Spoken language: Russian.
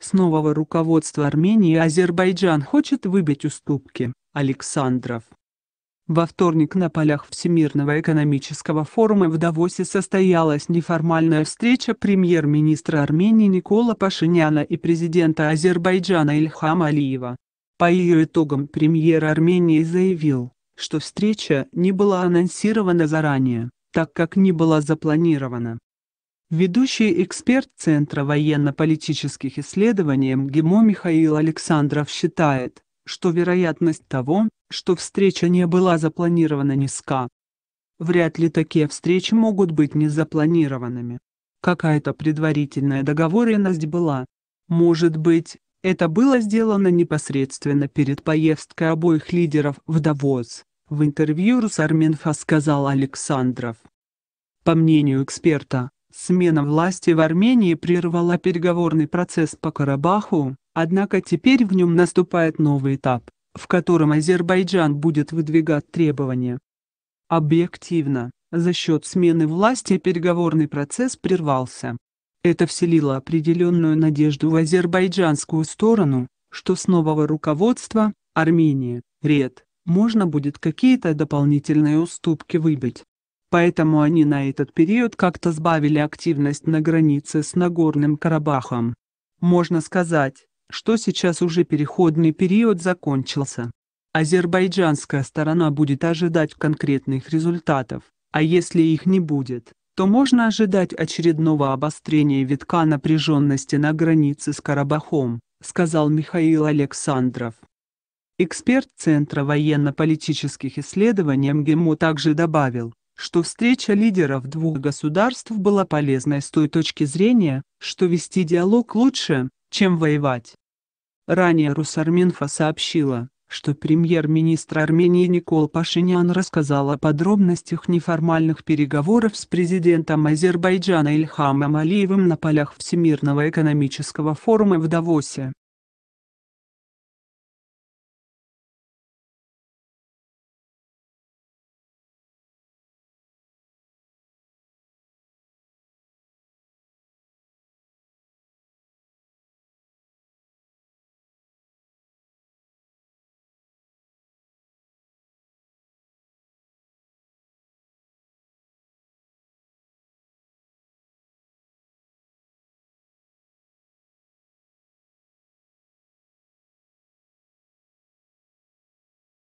С нового руководства Армении Азербайджан хочет выбить уступки. Александров. Во вторник на полях Всемирного экономического форума в Давосе состоялась неформальная встреча премьер-министра Армении Никола Пашиняна и президента Азербайджана Ильхама Алиева. По ее итогам премьер Армении заявил, что встреча не была анонсирована заранее, так как не была запланирована. Ведущий эксперт Центра военно-политических исследований МГИМО Михаил Александров считает, что вероятность того, что встреча не была запланирована низка. Вряд ли такие встречи могут быть незапланированными. Какая-то предварительная договоренность была. Может быть, это было сделано непосредственно перед поездкой обоих лидеров в Давос, в интервью Русарменфа сказал Александров. По мнению эксперта, Смена власти в Армении прервала переговорный процесс по Карабаху, однако теперь в нем наступает новый этап, в котором Азербайджан будет выдвигать требования. Объективно, за счет смены власти переговорный процесс прервался. Это вселило определенную надежду в азербайджанскую сторону, что с нового руководства, Армении, РЕД, можно будет какие-то дополнительные уступки выбить поэтому они на этот период как-то сбавили активность на границе с Нагорным Карабахом. Можно сказать, что сейчас уже переходный период закончился. Азербайджанская сторона будет ожидать конкретных результатов, а если их не будет, то можно ожидать очередного обострения витка напряженности на границе с Карабахом, сказал Михаил Александров. Эксперт Центра военно-политических исследований МГИМО также добавил, что встреча лидеров двух государств была полезной с той точки зрения, что вести диалог лучше, чем воевать. Ранее Русарминфа сообщила, что премьер-министр Армении Никол Пашинян рассказал о подробностях неформальных переговоров с президентом Азербайджана Ильхамом Алиевым на полях Всемирного экономического форума в Давосе.